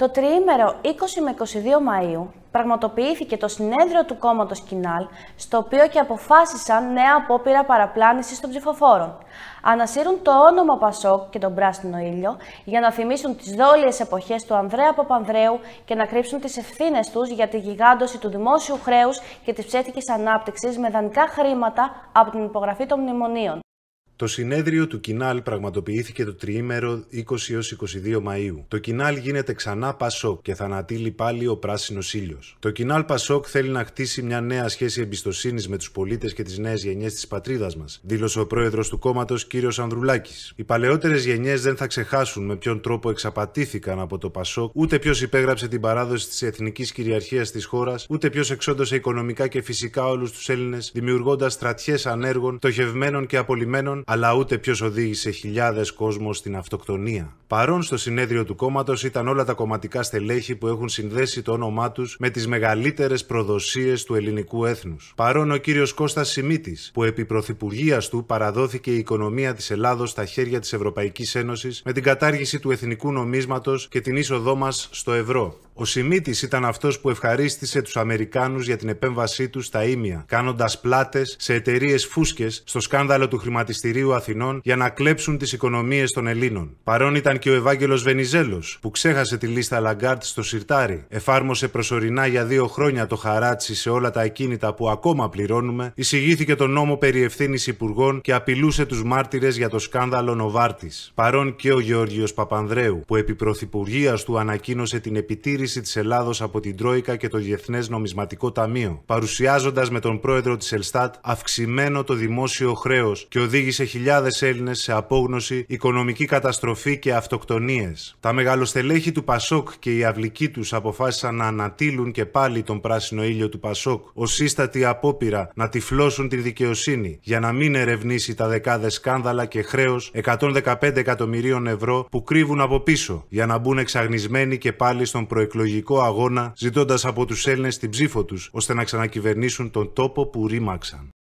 Το τριήμερο 20 με 22 Μαΐου πραγματοποιήθηκε το συνέδριο του κόμματος Κινάλ, στο οποίο και αποφάσισαν νέα απόπειρα παραπλάνησης των ψηφοφόρων. Ανασύρουν το όνομα Πασόκ και τον πράσινο ήλιο για να θυμίσουν τις δόλιες εποχές του Ανδρέα Παπανδρέου και να κρύψουν τις ευθύνες τους για τη γιγάντωση του δημόσιου χρέους και της ψεύτικης ανάπτυξης με δανεικά χρήματα από την υπογραφή των μνημονίων. Το συνέδριο του Κινάλ πραγματοποιήθηκε το τριήμερο 20 22 Μαΐου. Το Κινάλ γίνεται ξανά Πασόκ και θα ανατείλει πάλι ο πράσινος ήλιος. Το Κινάλ Πασόκ θέλει να χτίσει μια νέα σχέση εμπιστοσύνης με τους πολίτες και τις νέες γενιές της πατρίδας μας, δήλωσε ο πρόεδρος του κόμματος κ. Ανδρουλάκης. Οι παλαιότερες γενιές δεν θα ξεχάσουν με ποιον τρόπο εξαπατήθηκαν από το Πασόκ, ούτε ποιος υπέγραψε την παράδοση της εθνικής κυριαρχίας της χώρας, ούτε ποιος εξόντωσε οικονομικά και φυσικά όλους τους Έλληνες, δημιουργώντας στρατιές ανέργων, τοχευμένων και απολυμένων, αλλά ούτε ποιος οδήγησε χιλιάδες κόσμος στην αυτοκτονία. Παρόν στο συνέδριο του κόμματος ήταν όλα τα κομματικά στελέχη που έχουν συνδέσει το όνομά τους με τις μεγαλύτερες προδοσίες του ελληνικού έθνους. Παρόν ο κύριος Κώστας Σιμίτης, που επί πρωθυπουργίας του παραδόθηκε η οικονομία της Ελλάδος στα χέρια της Ευρωπαϊκής Ένωσης με την κατάργηση του εθνικού νομίσματος και την είσοδό μας στο ευρώ. Ο Σιμίτης ήταν αυτός που ευχαρίστησε τους Αμερικάνους για την επέμβασή τους στα ίμια, κάνοντας πλάτες σε εταιρείες φούσκες στο σκάνδαλο του χρηματιστηρίου Αθηνών για να κλέψουν τις οικονομίες των Ελλήνων. Παρόν ήταν και ο Ευάγγελος Βενιζέλος, που ξέχασε τη λίστα Λαγκάρτ στο σιρτάρι, εφάρμοσε προσωρινά για δύο χρόνια το χαράτσι σε όλα τα ακίνητα που ακόμα πληρώνουμε, εισηγήθηκε τον νόμο περί ευθύνης υπουργών και απειλούσε τους μάρτυρες για το σκάνδαλο Νοβάρτης. Παρόν και ο Γεώργιος Παπανδρέου, που επί του ανακοίνωσε την επιτήρηση της Ελλάδος από την Τρόικα και το Διεθνές Νομισματικό Ταμείο, παρουσιάζοντας με τον πρόεδρο της Ελστάτ αυξημένο το δημόσιο χρέος και οδήγησε χιλιάδες Έλληνες σε απόγνωση, οικονομική καταστροφή και αυτοκτονίες. Τα μεγαλοστελέχη του Πασόκ και οι αυλικοί τους αποφάσισαν να ανατείλουν και πάλι τον πράσινο ήλιο του Πασόκ ως σύστατη απόπειρα να τυφλώσουν τη δικαιοσύνη για να μην ερευνήσει τα δεκάδες σκάνδαλα και χρέος 115 εκατομμυρίων ευρώ που κρύβουν από πίσω για να μπουν εξαγνισμένοι και πάλι στον προεκλογικό προεκλογικό αγώνα, ζητώντας από τους Έλληνες την ψήφο τους ώστε να ξανακυβερνήσουν τον τόπο που ρήμαξαν.